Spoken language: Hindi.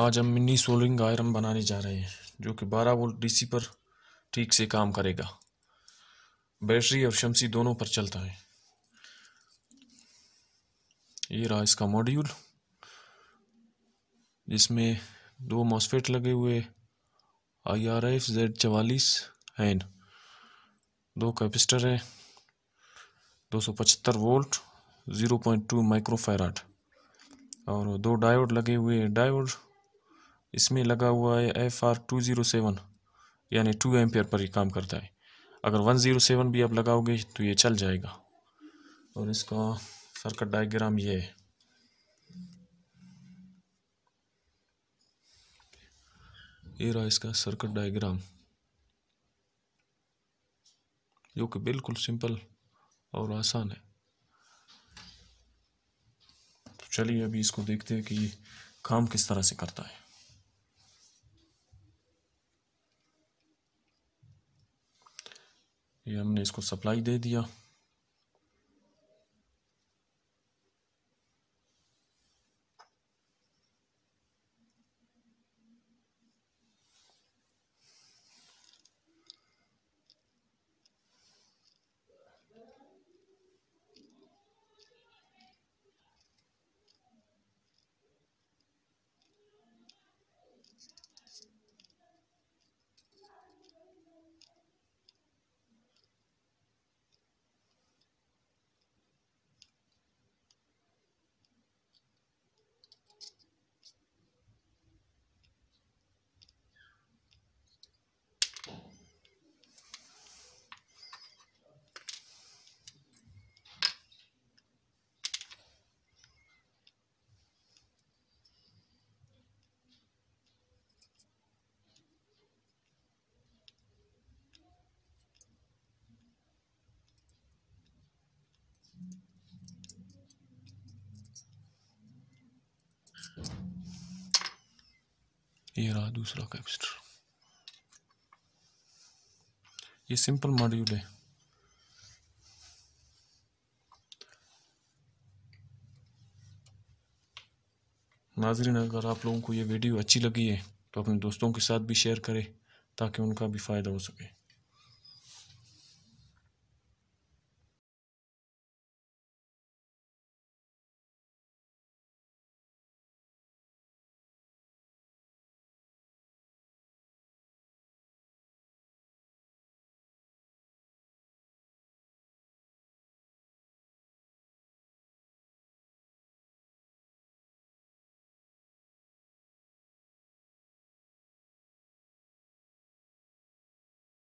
आज हम मिनी सोलरिंग आयरन बनाने जा रहे हैं जो कि 12 वोल्ट डीसी पर ठीक से काम करेगा बैटरी और शमसी दोनों पर चलता है ये रहा इसका मॉड्यूल जिसमें दो मॉसफेट लगे हुए आई आर एफ जेड चवालीस एन दो कैपेसिटर हैं दो सौ पचहत्तर volt zero point two microfarad और दो डायोड लगे हुए डायोड इसमें लगा हुआ है F R two zero seven यानी टू एम्पियर पर ही काम करता है अगर वन ज़ीरो सेवन भी आप लगाओगे तो ये चल जाएगा और इसका सर्कट डायग्राम ये है ये रहा इसका सर्कट डायग्राम जो कि बिल्कुल सिंपल और आसान है तो चलिए अभी इसको देखते हैं कि ये काम किस तरह से करता है ये हमने इसको सप्लाई दे दिया ये रहा दूसरा कैपेसिटर ये सिंपल मॉड्यूल है नाजरीन अगर आप लोगों को ये वीडियो अच्छी लगी है तो अपने दोस्तों के साथ भी शेयर करें ताकि उनका भी फ़ायदा हो सके